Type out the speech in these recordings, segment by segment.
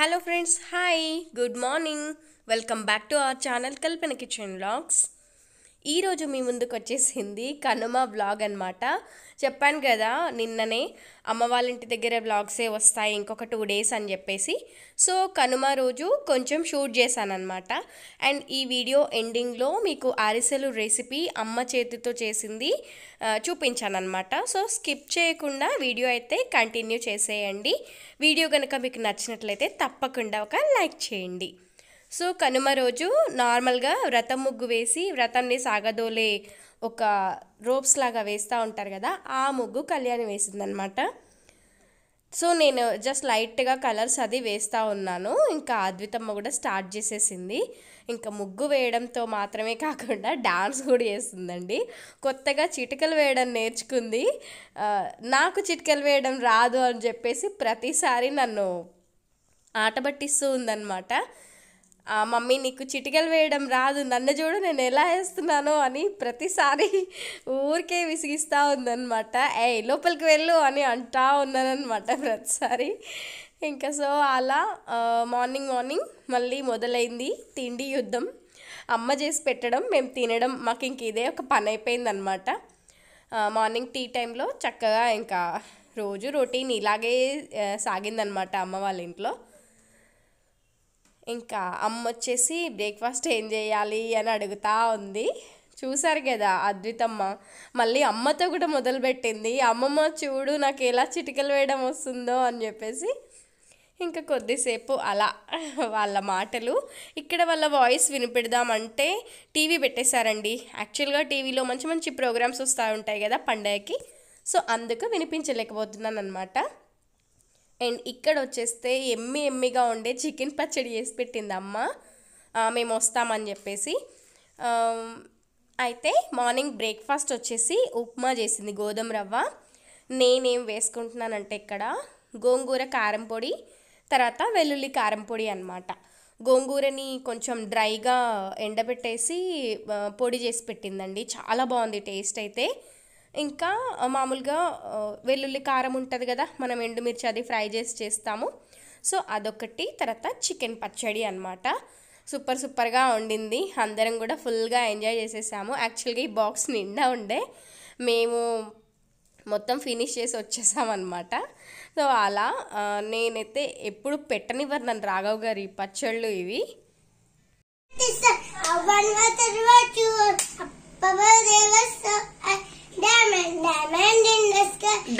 Hello friends, hi, good morning. Welcome back to our channel Kalpana Kitchen Vlogs. ఈరోజు మీ ముందుకు వచ్చేసింది Kanuma blog అనమాట చెప్పాను కదా నిన్ననే అమ్మ వాళ్ళ ఇంటి దగ్గర బ్లాగ్సే వస్తాయి ఇంకొక టూ డేస్ అని చెప్పేసి సో కనుమ రోజు కొంచెం షూట్ చేశాను అనమాట అండ్ ఈ వీడియో ఎండింగ్లో మీకు అరిసెలు రెసిపీ అమ్మ చేతితో చేసింది చూపించాను అనమాట సో స్కిప్ చేయకుండా వీడియో అయితే కంటిన్యూ చేసేయండి వీడియో కనుక మీకు నచ్చినట్లయితే తప్పకుండా ఒక లైక్ చేయండి సో కనుమ రోజు నార్మల్గా వ్రతం ముగ్గు వేసి వ్రతంని సాగదోలే ఒక రోప్స్ లాగా వేస్తూ ఉంటారు కదా ఆ ముగ్గు కళ్యాణి వేసిందనమాట సో నేను జస్ట్ లైట్గా కలర్స్ అది వేస్తూ ఉన్నాను ఇంకా అద్వితమ్మ కూడా స్టార్ట్ చేసేసింది ఇంకా ముగ్గు వేయడంతో మాత్రమే కాకుండా డాన్స్ కూడా చేస్తుందండి కొత్తగా చిటికలు వేయడం నేర్చుకుంది నాకు చిటికలు వేయడం రాదు అని చెప్పేసి ప్రతిసారి నన్ను ఆట పట్టిస్తూ ఉందన్నమాట మమ్మీ నీకు చిటికలు వేయడం రాదు నన్ను చూడు నేను ఎలా వేస్తున్నాను అని ప్రతిసారి ఊరికే విసిగిస్తూ ఉందనమాట ఏ లోపలికి వెళ్ళు అని అంటా ఉన్నానమాట ప్రతిసారి ఇంకా సో అలా మార్నింగ్ మార్నింగ్ మళ్ళీ మొదలైంది తిండి యుద్ధం అమ్మ చేసి పెట్టడం మేము తినడం మాకు ఇంక ఇదే ఒక పని అయిపోయిందనమాట మార్నింగ్ టీ టైంలో చక్కగా ఇంకా రోజు రొటీన్ ఇలాగే సాగిందనమాట అమ్మ వాళ్ళ ఇంట్లో ఇంకా అమ్మ వచ్చేసి బ్రేక్ఫాస్ట్ ఏం చేయాలి అని అడుగుతా ఉంది చూసారు కదా అద్వితమ్మ మళ్ళీ అమ్మతో కూడా మొదలుపెట్టింది అమ్మమ్మ చూడు నాకు ఎలా చిటికలు వేయడం వస్తుందో అని చెప్పేసి ఇంకా కొద్దిసేపు అలా వాళ్ళ మాటలు ఇక్కడ వాళ్ళ వాయిస్ వినిపెడదామంటే టీవీ పెట్టేశారండి యాక్చువల్గా టీవీలో మంచి మంచి ప్రోగ్రామ్స్ వస్తూ ఉంటాయి కదా పండగకి సో అందుకు వినిపించలేకపోతున్నాను అనమాట అండ్ ఇక్కడ వచ్చేస్తే ఎమ్మి ఎమ్మిగా ఉండే చికెన్ పచ్చడి చేసి పెట్టింది అమ్మ మేము వస్తామని చెప్పేసి అయితే మార్నింగ్ బ్రేక్ఫాస్ట్ వచ్చేసి ఉప్మా చేసింది గోధుమ రవ్వ నేనేం వేసుకుంటున్నానంటే ఇక్కడ గోంగూర కారం పొడి తర్వాత వెల్లుల్లి కారం పొడి అనమాట గోంగూరని కొంచెం డ్రైగా ఎండబెట్టేసి పొడి చేసి పెట్టిందండి చాలా బాగుంది టేస్ట్ అయితే ఇంకా మామూలుగా వెల్లుల్లి కారం ఉంటుంది కదా మనం ఎండుమిర్చి అది ఫ్రై చేసి చేస్తాము సో అదొకటి తర్వాత చికెన్ పచ్చడి అనమాట సూపర్ సూపర్గా వండింది అందరం కూడా ఫుల్గా ఎంజాయ్ చేసేసాము యాక్చువల్గా ఈ బాక్స్ నిండా ఉండే మేము మొత్తం ఫినిష్ చేసి వచ్చేసామన్నమాట సో అలా నేనైతే ఎప్పుడు పెట్టనివ్వరు నన్ను రాఘవ్ గారు ఈ పచ్చళ్ళు ఇవి దేవస్థ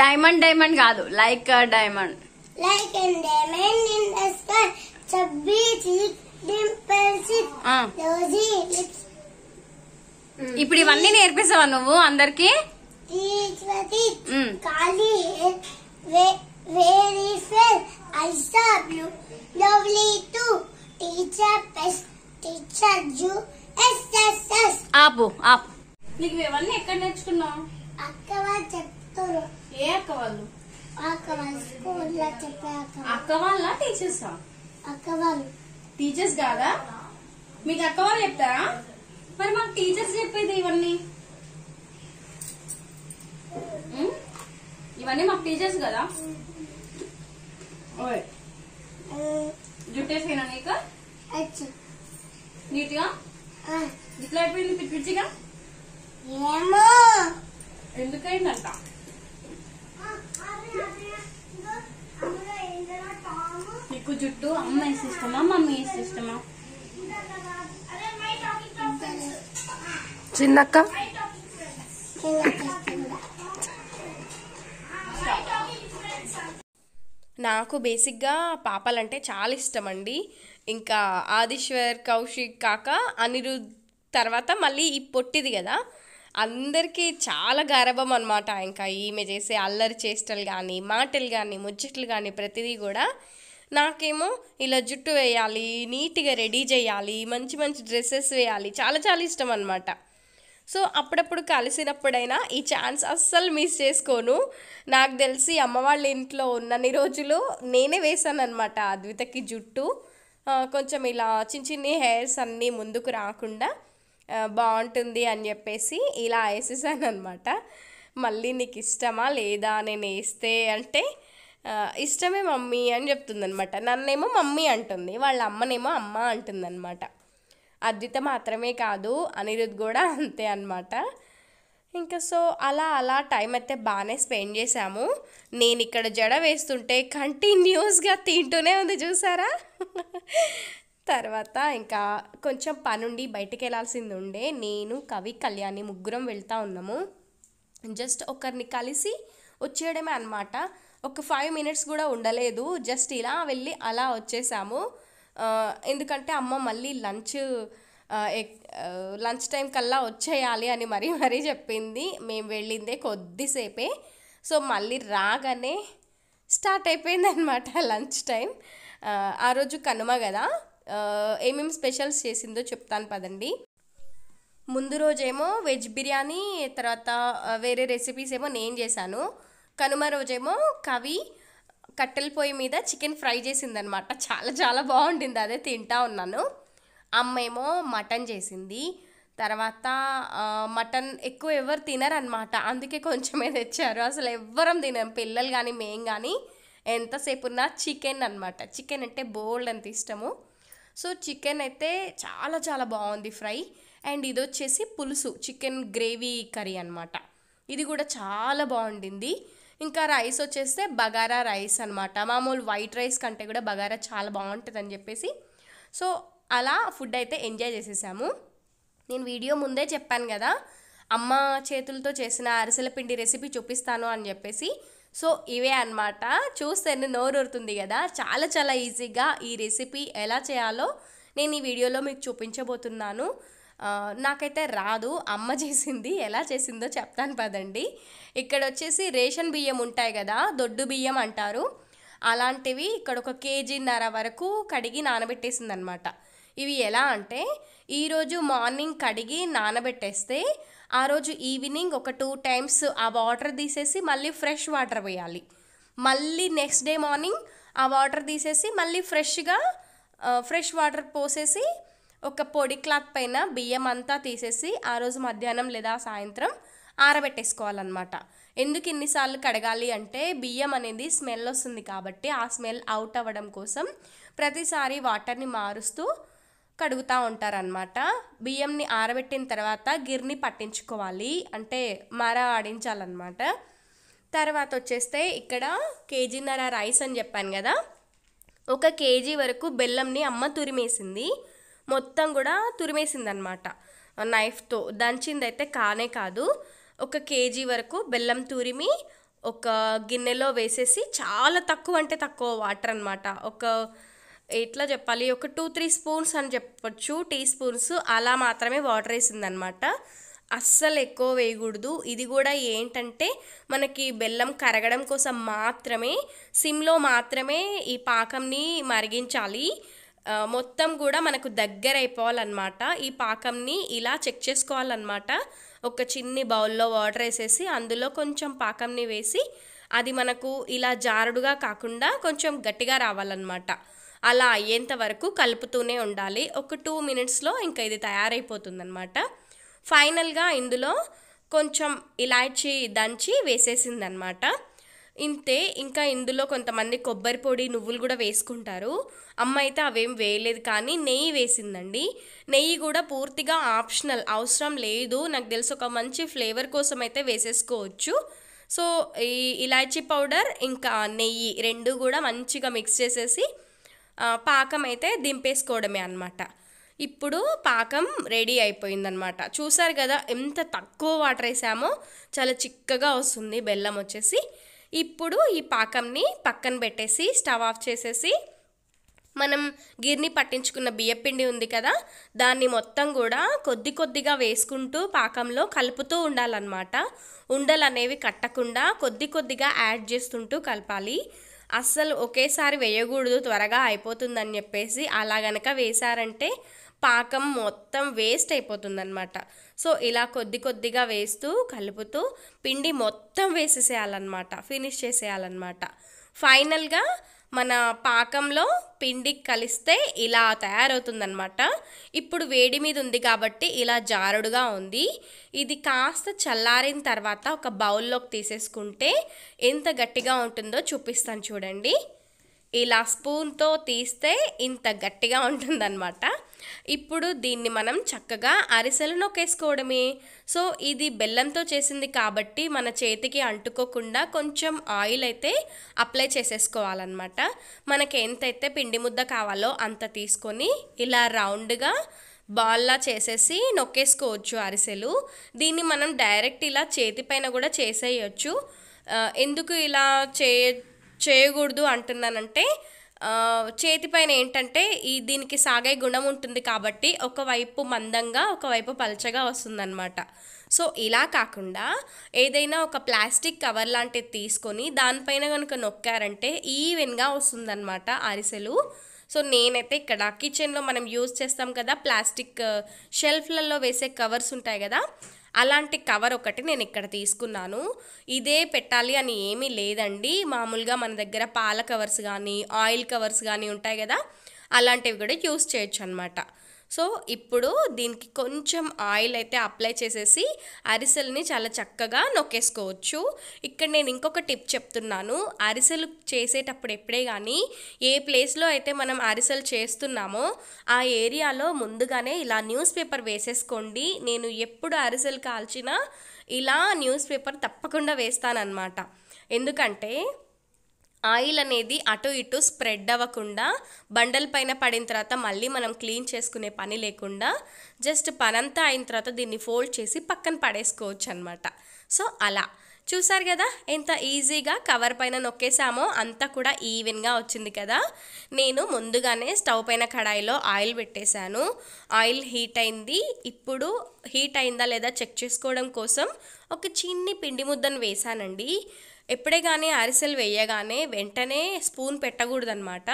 డైమండ్ డైమండ్ కాదు like diamond like and diamond in the sky chubby cheek dimples rosy lips ఇప్పుడు ఇవన్నీ నేర్పిస్తావా నువ్వు అందరికి కాలి వెరీ ఫెల్ ఐసా blue lovely to teacher best teacher జూ ఎస్ ఎస్ ఎస్ ఆపు ఆపు నీకు ఇవన్నీ ఎక్కడ నేర్చుకున్నావు ఏ అక్క వాళ్ళు అక్క వాళ్ళ అక్క వాళ్ళ టీచర్స్ అక్క వాళ్ళు టీచర్స్ కాదా మీకు అక్క వాళ్ళు చెప్తారా మరి మాకు టీచర్స్ చెప్పేది ఇవన్నీ ఇవన్నీ మాకు టీచర్స్ కదా ఓయ్ జుట్టేసేనా నీకు నీట్గా ఇట్లా అయిపోయింది పిచ్చిగా ఎందుకైందంట నీకు జుట్టు అమ్మ ఇష్టమా మమ్మీ ఇష్టమా చిన్నక్క నాకు బేసిక్గా పాపాలంటే చాలా ఇష్టం అండి ఇంకా ఆదిశ్వర్ కౌశిక్ కాక అనిరుద్ తర్వాత మళ్ళీ ఈ పొట్టిది కదా అందరికీ చాలా గర్వం అనమాట ఇంకా ఈమె చేసే అల్లరి చేష్టలు కానీ మాటలు కానీ ముచ్చట్లు కానీ ప్రతిదీ కూడా నాకేమో ఇలా జుట్టు వేయాలి నీట్గా రెడీ చేయాలి మంచి మంచి డ్రెస్సెస్ వేయాలి చాలా చాలా ఇష్టం అనమాట సో అప్పుడప్పుడు కలిసినప్పుడైనా ఈ ఛాన్స్ అస్సలు మిస్ చేసుకోను నాకు తెలిసి అమ్మవాళ్ళ ఇంట్లో ఉన్నన్ని రోజులు నేనే వేశాను అనమాట అద్వితకి జుట్టు కొంచెం ఇలా చిన్న చిన్ని హెయిర్స్ అన్నీ ముందుకు రాకుండా బాగుంటుంది అని చెప్పేసి ఇలా వేసేసాను అనమాట మళ్ళీ నీకు ఇష్టమా లేదా నేను వేస్తే అంటే ఇష్టమే మమ్మీ అని చెప్తుందనమాట నన్నేమో మమ్మీ అంటుంది వాళ్ళ అమ్మనేమో అమ్మ అంటుందన్నమాట అద్విత మాత్రమే కాదు అనిరుద్ కూడా అంతే అనమాట ఇంకా సో అలా అలా టైం అయితే బాగానే స్పెండ్ చేశాము నేను ఇక్కడ జడ వేస్తుంటే కంటిన్యూస్గా తింటూనే ఉంది చూసారా తర్వాత ఇంకా కొంచెం పనుండి బయటికి వెళ్ళాల్సింది ఉండే నేను కవి కళ్యాణి ముగ్గురం వెళ్తా ఉన్నాము జస్ట్ ఒకరిని కలిసి వచ్చేయడమే అనమాట ఒక ఫైవ్ మినిట్స్ కూడా ఉండలేదు జస్ట్ ఇలా వెళ్ళి అలా వచ్చేసాము ఎందుకంటే అమ్మ మళ్ళీ లంచ్ లంచ్ టైం కల్లా వచ్చేయాలి అని మరీ మరీ చెప్పింది మేము వెళ్ళిందే కొద్దిసేపే సో మళ్ళీ రాగానే స్టార్ట్ అయిపోయింది అనమాట లంచ్ టైం ఆ రోజు కనుమ కదా ఏమేమి స్పెషల్స్ చేసిందో చెప్తాను పదండి ముందు రోజేమో వెజ్ బిర్యానీ తర్వాత వేరే రెసిపీస్ ఏమో నేను చేశాను కనుమ రోజేమో కవి కట్టెల పొయ్యి మీద చికెన్ ఫ్రై చేసిందనమాట చాలా చాలా బాగుండింది అదే తింటా ఉన్నాను అమ్మేమో మటన్ చేసింది తర్వాత మటన్ ఎక్కువ ఎవరు తినరనమాట అందుకే కొంచెమే తెచ్చారు అసలు ఎవ్వరం తినం పిల్లలు కానీ మేం కానీ ఎంతసేపు ఉన్నా చికెన్ అనమాట చికెన్ అంటే బోల్డ్ అంత ఇష్టము సో చికెన్ అయితే చాలా చాలా బాగుంది ఫ్రై అండ్ ఇది వచ్చేసి పులుసు చికెన్ గ్రేవీ కర్రీ అనమాట ఇది కూడా చాలా బాగుండింది ఇంకా రైస్ వచ్చేస్తే బగారా రైస్ అనమాట మామూలు వైట్ రైస్ కంటే కూడా బగారా చాలా బాగుంటుంది అని చెప్పేసి సో అలా ఫుడ్ అయితే ఎంజాయ్ చేసేసాము నేను వీడియో ముందే చెప్పాను కదా అమ్మ చేతులతో చేసిన అరిసెల పిండి రెసిపీ చూపిస్తాను అని చెప్పేసి సో ఇవే అనమాట నేను నోరూరుతుంది కదా చాలా చాలా ఈజీగా ఈ రెసిపీ ఎలా చేయాలో నేను ఈ వీడియోలో మీకు చూపించబోతున్నాను నాకైతే రాదు అమ్మ చేసింది ఎలా చేసిందో చెప్తాను పదండి ఇక్కడ వచ్చేసి రేషన్ బియ్యం ఉంటాయి కదా దొడ్డు బియ్యం అంటారు అలాంటివి ఇక్కడ ఒక కేజీన్నర వరకు కడిగి నానబెట్టేసింది అనమాట ఇవి ఎలా అంటే ఈరోజు మార్నింగ్ కడిగి నానబెట్టేస్తే ఆ రోజు ఈవినింగ్ ఒక టూ టైమ్స్ ఆ వాటర్ తీసేసి మళ్ళీ ఫ్రెష్ వాటర్ వేయాలి మళ్ళీ నెక్స్ట్ డే మార్నింగ్ ఆ వాటర్ తీసేసి మళ్ళీ ఫ్రెష్గా ఫ్రెష్ వాటర్ పోసేసి ఒక పొడి క్లాత్ పైన బియ్యం అంతా తీసేసి ఆ రోజు మధ్యాహ్నం లేదా సాయంత్రం ఆరబెట్టేసుకోవాలన్నమాట ఎందుకు ఇన్నిసార్లు కడగాలి అంటే బియ్యం అనేది స్మెల్ వస్తుంది కాబట్టి ఆ స్మెల్ అవుట్ అవ్వడం కోసం ప్రతిసారి వాటర్ని మారుస్తూ కడుగుతూ ఉంటారనమాట బియ్యంని ఆరబెట్టిన తర్వాత గిర్ని పట్టించుకోవాలి అంటే మర ఆడించాలన్నమాట తర్వాత వచ్చేస్తే ఇక్కడ కేజీన్నర రైస్ అని చెప్పాను కదా ఒక కేజీ వరకు బెల్లంని అమ్మ తురిమేసింది మొత్తం కూడా తురిమేసింది అనమాట నైఫ్తో దంచింది అయితే కానే కాదు ఒక కేజీ వరకు బెల్లం తురిమి ఒక గిన్నెలో వేసేసి చాలా తక్కువ అంటే తక్కువ వాటర్ అనమాట ఒక ఎట్లా చెప్పాలి ఒక టూ త్రీ స్పూన్స్ అని చెప్పొచ్చు టీ స్పూన్స్ అలా మాత్రమే వాటర్ వేసిందనమాట అస్సలు ఎక్కువ వేయకూడదు ఇది కూడా ఏంటంటే మనకి బెల్లం కరగడం కోసం మాత్రమే సిమ్లో మాత్రమే ఈ పాకంని మరిగించాలి మొత్తం కూడా మనకు దగ్గర అయిపోవాలన్నమాట ఈ పాకంని ఇలా చెక్ చేసుకోవాలన్నమాట ఒక చిన్ని బౌల్లో వాటర్ వేసేసి అందులో కొంచెం పాకంని వేసి అది మనకు ఇలా జారుడుగా కాకుండా కొంచెం గట్టిగా రావాలన్నమాట అలా అయ్యేంత వరకు కలుపుతూనే ఉండాలి ఒక టూ మినిట్స్లో ఇంకా ఇది తయారైపోతుందనమాట ఫైనల్గా ఇందులో కొంచెం ఇలాచి దంచి వేసేసిందనమాట ఇంతే ఇంకా ఇందులో కొంతమంది కొబ్బరి పొడి నువ్వులు కూడా వేసుకుంటారు అమ్మ అయితే అవేం వేయలేదు కానీ నెయ్యి వేసిందండి నెయ్యి కూడా పూర్తిగా ఆప్షనల్ అవసరం లేదు నాకు తెలిసి ఒక మంచి ఫ్లేవర్ కోసం అయితే వేసేసుకోవచ్చు సో ఈ ఇలాచీ పౌడర్ ఇంకా నెయ్యి రెండు కూడా మంచిగా మిక్స్ చేసేసి పాకం అయితే దింపేసుకోవడమే అనమాట ఇప్పుడు పాకం రెడీ అయిపోయిందనమాట చూసారు కదా ఎంత తక్కువ వాటర్ వేసామో చాలా చిక్కగా వస్తుంది బెల్లం వచ్చేసి ఇప్పుడు ఈ పాకంని పక్కన పెట్టేసి స్టవ్ ఆఫ్ చేసేసి మనం గిర్ని పట్టించుకున్న బియ్యపిండి ఉంది కదా దాన్ని మొత్తం కూడా కొద్ది కొద్దిగా వేసుకుంటూ పాకంలో కలుపుతూ ఉండాలన్నమాట ఉండలు అనేవి కట్టకుండా కొద్ది కొద్దిగా యాడ్ చేస్తుంటూ కలపాలి అస్సలు ఒకేసారి వేయకూడదు త్వరగా అయిపోతుందని చెప్పేసి అలా గనక వేశారంటే పాకం మొత్తం వేస్ట్ అయిపోతుందన్నమాట సో ఇలా కొద్ది కొద్దిగా వేస్తూ కలుపుతూ పిండి మొత్తం వేసేసేయాలన్నమాట ఫినిష్ చేసేయాలన్నమాట ఫైనల్గా మన పాకంలో పిండి కలిస్తే ఇలా తయారవుతుందనమాట ఇప్పుడు వేడి మీద ఉంది కాబట్టి ఇలా జారుడుగా ఉంది ఇది కాస్త చల్లారిన తర్వాత ఒక బౌల్లోకి తీసేసుకుంటే ఎంత గట్టిగా ఉంటుందో చూపిస్తాను చూడండి ఇలా స్పూన్తో తీస్తే ఇంత గట్టిగా ఉంటుందన్నమాట ఇప్పుడు దీన్ని మనం చక్కగా అరిసెలు నొక్కేసుకోవడమే సో ఇది బెల్లంతో చేసింది కాబట్టి మన చేతికి అంటుకోకుండా కొంచెం ఆయిల్ అయితే అప్లై చేసేసుకోవాలన్నమాట మనకి ఎంతైతే పిండి ముద్ద కావాలో అంత తీసుకొని ఇలా రౌండ్గా బాల్లా చేసేసి నొక్కేసుకోవచ్చు అరిసెలు దీన్ని మనం డైరెక్ట్ ఇలా చేతి పైన కూడా చేసేయచ్చు ఎందుకు ఇలా చేయ చేయకూడదు అంటున్నానంటే చేతి పైన ఏంటంటే ఈ దీనికి సాగే గుణం ఉంటుంది కాబట్టి ఒకవైపు మందంగా ఒకవైపు పలచగా వస్తుందన్నమాట సో ఇలా కాకుండా ఏదైనా ఒక ప్లాస్టిక్ కవర్ లాంటిది తీసుకొని దానిపైన కనుక నొక్కారంటే ఈవెన్గా వస్తుందన్నమాట అరిసెలు సో నేనైతే ఇక్కడ కిచెన్లో మనం యూజ్ చేస్తాం కదా ప్లాస్టిక్ షెల్ఫ్లలో uh, వేసే కవర్స్ ఉంటాయి కదా అలాంటి కవర్ ఒకటి నేను ఇక్కడ తీసుకున్నాను ఇదే పెట్టాలి అని ఏమీ లేదండి మామూలుగా మన దగ్గర పాల కవర్స్ కానీ ఆయిల్ కవర్స్ కానీ ఉంటాయి కదా అలాంటివి కూడా యూస్ చేయొచ్చు అనమాట సో ఇప్పుడు దీనికి కొంచెం ఆయిల్ అయితే అప్లై చేసేసి అరిసెల్ని చాలా చక్కగా నొక్కేసుకోవచ్చు ఇక్కడ నేను ఇంకొక టిప్ చెప్తున్నాను అరిసెలు చేసేటప్పుడు ఎప్పుడే కానీ ఏ ప్లేస్లో అయితే మనం అరిసెలు చేస్తున్నామో ఆ ఏరియాలో ముందుగానే ఇలా న్యూస్ పేపర్ వేసేసుకోండి నేను ఎప్పుడు అరిసెలు కాల్చినా ఇలా న్యూస్ పేపర్ తప్పకుండా వేస్తానన్నమాట ఎందుకంటే ఆయిల్ అనేది అటు ఇటు స్ప్రెడ్ అవ్వకుండా బండల్ పైన పడిన తర్వాత మళ్ళీ మనం క్లీన్ చేసుకునే పని లేకుండా జస్ట్ పనంతా అయిన తర్వాత దీన్ని ఫోల్డ్ చేసి పక్కన పడేసుకోవచ్చు అనమాట సో అలా చూసారు కదా ఎంత ఈజీగా కవర్ పైన నొక్కేసామో అంతా కూడా ఈవెన్గా వచ్చింది కదా నేను ముందుగానే స్టవ్ పైన కడాయిలో ఆయిల్ పెట్టేశాను ఆయిల్ హీట్ అయింది ఇప్పుడు హీట్ అయిందా లేదా చెక్ చేసుకోవడం కోసం ఒక చిన్ని పిండి ముద్దను వేశానండి ఎప్పుడే కానీ అరిసెలు వేయగానే వెంటనే స్పూన్ పెట్టకూడదనమాట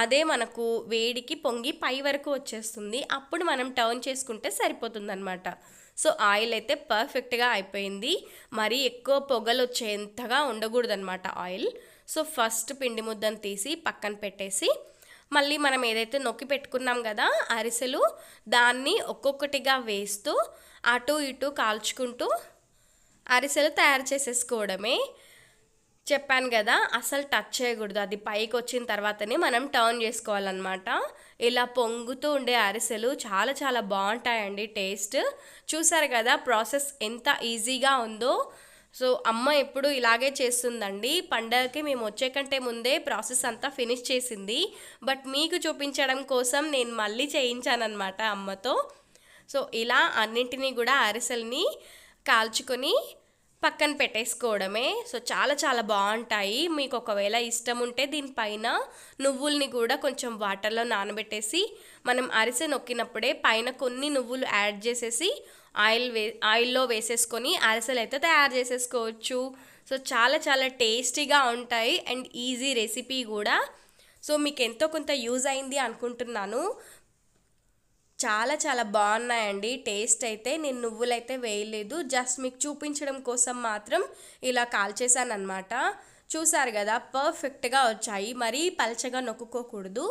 అదే మనకు వేడికి పొంగి పై వరకు వచ్చేస్తుంది అప్పుడు మనం టర్న్ చేసుకుంటే సరిపోతుందనమాట సో ఆయిల్ అయితే పర్ఫెక్ట్గా అయిపోయింది మరీ ఎక్కువ పొగలు వచ్చేంతగా ఉండకూడదనమాట ఆయిల్ సో ఫస్ట్ పిండి ముద్దను తీసి పక్కన పెట్టేసి మళ్ళీ మనం ఏదైతే నొక్కి పెట్టుకున్నాం కదా అరిసెలు దాన్ని ఒక్కొక్కటిగా వేస్తూ అటు ఇటు కాల్చుకుంటూ అరిసెలు తయారు చేసేసుకోవడమే చెప్పాను కదా అసలు టచ్ చేయకూడదు అది పైకి వచ్చిన తర్వాతనే మనం టర్న్ చేసుకోవాలన్నమాట ఇలా పొంగుతూ ఉండే అరిసెలు చాలా చాలా బాగుంటాయండి టేస్ట్ చూసారు కదా ప్రాసెస్ ఎంత ఈజీగా ఉందో సో అమ్మ ఎప్పుడు ఇలాగే చేస్తుందండి పండగకి మేము వచ్చే కంటే ముందే ప్రాసెస్ అంతా ఫినిష్ చేసింది బట్ మీకు చూపించడం కోసం నేను మళ్ళీ చేయించానన్నమాట అమ్మతో సో ఇలా అన్నింటినీ కూడా అరిసెల్ని కాల్చుకొని పక్కన పెట్టేసుకోవడమే సో చాలా చాలా బాగుంటాయి మీకు ఒకవేళ ఇష్టం ఉంటే దీనిపైన నువ్వుల్ని కూడా కొంచెం వాటర్లో నానబెట్టేసి మనం అరిసె నొక్కినప్పుడే పైన కొన్ని నువ్వులు యాడ్ చేసేసి ఆయిల్ వే ఆయిల్లో వేసేసుకొని అరిసెలు అయితే తయారు చేసేసుకోవచ్చు సో చాలా చాలా టేస్టీగా ఉంటాయి అండ్ ఈజీ రెసిపీ కూడా సో మీకు ఎంతో కొంత యూజ్ అయింది అనుకుంటున్నాను చాలా చాలా బాగున్నాయండి టేస్ట్ అయితే నేను నువ్వులైతే వేయలేదు జస్ట్ మీకు చూపించడం కోసం మాత్రం ఇలా కాల్చేసానమాట చూసారు కదా పర్ఫెక్ట్గా వచ్చాయి మరీ పలచగా నొక్కుకోకూడదు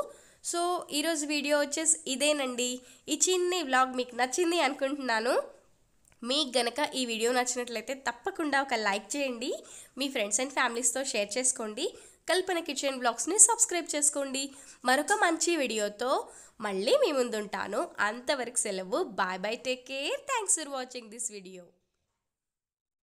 సో ఈరోజు వీడియో వచ్చేసి ఇదేనండి ఈ చిన్ని వ్లాగ్ మీకు నచ్చింది అనుకుంటున్నాను మీకు గనక ఈ వీడియో నచ్చినట్లయితే తప్పకుండా ఒక లైక్ చేయండి మీ ఫ్రెండ్స్ అండ్ ఫ్యామిలీస్తో షేర్ చేసుకోండి కల్పన కిచెన్ బ్లాగ్స్ని సబ్స్క్రైబ్ చేసుకోండి మరొక మంచి వీడియోతో మళ్ళీ మీ ముందుంటాను అంతవరకు సెలవు bye bye take care thanks for watching this video